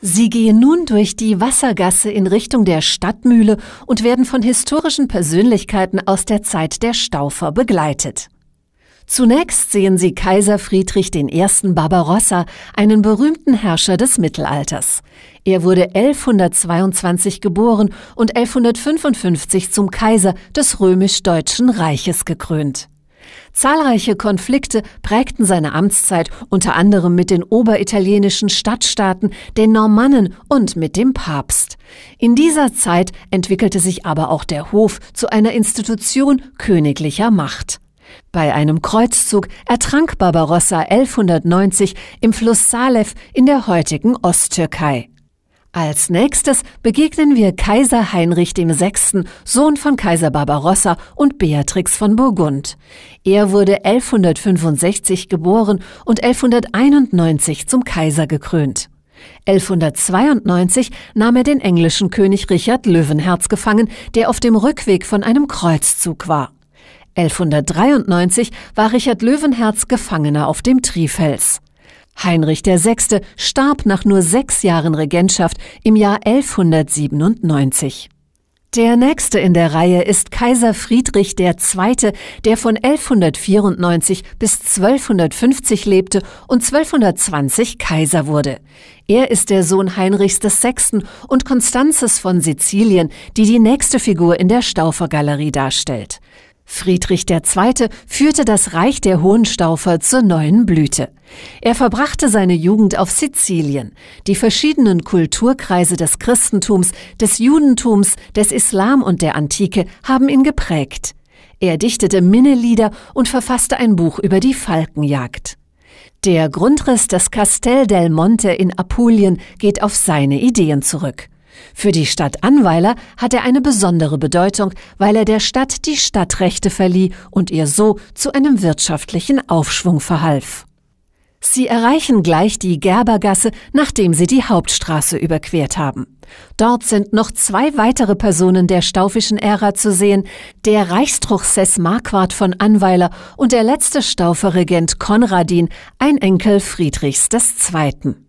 Sie gehen nun durch die Wassergasse in Richtung der Stadtmühle und werden von historischen Persönlichkeiten aus der Zeit der Staufer begleitet. Zunächst sehen Sie Kaiser Friedrich I. Barbarossa, einen berühmten Herrscher des Mittelalters. Er wurde 1122 geboren und 1155 zum Kaiser des römisch-deutschen Reiches gekrönt. Zahlreiche Konflikte prägten seine Amtszeit, unter anderem mit den oberitalienischen Stadtstaaten, den Normannen und mit dem Papst. In dieser Zeit entwickelte sich aber auch der Hof zu einer Institution königlicher Macht. Bei einem Kreuzzug ertrank Barbarossa 1190 im Fluss Salev in der heutigen Osttürkei. Als nächstes begegnen wir Kaiser Heinrich VI., Sohn von Kaiser Barbarossa und Beatrix von Burgund. Er wurde 1165 geboren und 1191 zum Kaiser gekrönt. 1192 nahm er den englischen König Richard Löwenherz gefangen, der auf dem Rückweg von einem Kreuzzug war. 1193 war Richard Löwenherz Gefangener auf dem Trifels. Heinrich VI. starb nach nur sechs Jahren Regentschaft im Jahr 1197. Der nächste in der Reihe ist Kaiser Friedrich II., der von 1194 bis 1250 lebte und 1220 Kaiser wurde. Er ist der Sohn Heinrichs VI. und Konstanzes von Sizilien, die die nächste Figur in der Staufer-Galerie darstellt. Friedrich II. führte das Reich der Hohenstaufer zur neuen Blüte. Er verbrachte seine Jugend auf Sizilien. Die verschiedenen Kulturkreise des Christentums, des Judentums, des Islam und der Antike haben ihn geprägt. Er dichtete Minnelieder und verfasste ein Buch über die Falkenjagd. Der Grundriss des Castel del Monte in Apulien geht auf seine Ideen zurück. Für die Stadt Anweiler hat er eine besondere Bedeutung, weil er der Stadt die Stadtrechte verlieh und ihr so zu einem wirtschaftlichen Aufschwung verhalf. Sie erreichen gleich die Gerbergasse, nachdem sie die Hauptstraße überquert haben. Dort sind noch zwei weitere Personen der staufischen Ära zu sehen, der Reichstruchsess Marquard von Anweiler und der letzte Stauferregent Konradin, ein Enkel Friedrichs II.